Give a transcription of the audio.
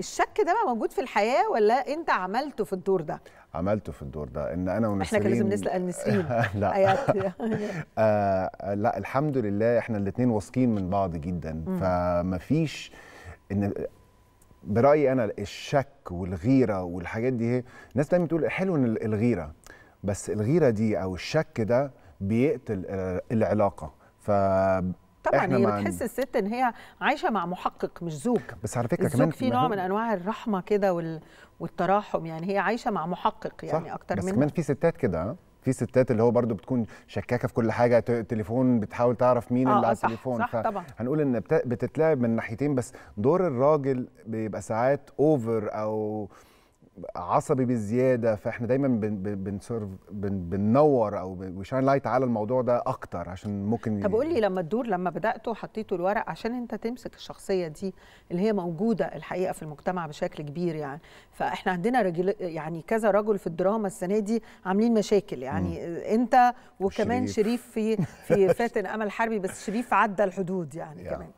الشك ده بقى موجود في الحياه ولا انت عملته في الدور ده؟ عملته في الدور ده ان انا ونسرين احنا كان لازم نسال نسرين لا آه، لا الحمد لله احنا الاثنين واثقين من بعض جدا فمفيش ان برايي انا الشك والغيره والحاجات دي هي الناس دايما بتقول حلو ان الغيره بس الغيره دي او الشك ده بيقتل آه، العلاقه ف طبعا هي يعني بتحس الست ان هي عايشه مع محقق مش زوج بس على فكره كمان في نوع من انواع الرحمه كده وال... والتراحم يعني هي عايشه مع محقق يعني صح. اكتر بس منها. كمان في ستات كده آه. في ستات اللي هو برضو بتكون شكاكه في كل حاجه تليفون بتحاول تعرف مين آه اللي على آه، التليفون صح, صح طبعا هنقول ان بتتلعب من ناحيتين بس دور الراجل بيبقى ساعات اوفر او عصبي بالزياده فاحنا دايما بن بننور او بنشاين لايت على الموضوع ده اكتر عشان ممكن طب قول لي لما الدور لما بداتوا حطيتوا الورق عشان انت تمسك الشخصيه دي اللي هي موجوده الحقيقه في المجتمع بشكل كبير يعني فاحنا عندنا رجل يعني كذا رجل في الدراما السنه دي عاملين مشاكل يعني م. انت وكمان شريف, شريف في في فاتن امل حربي بس شريف عدى الحدود يعني, يعني. كمان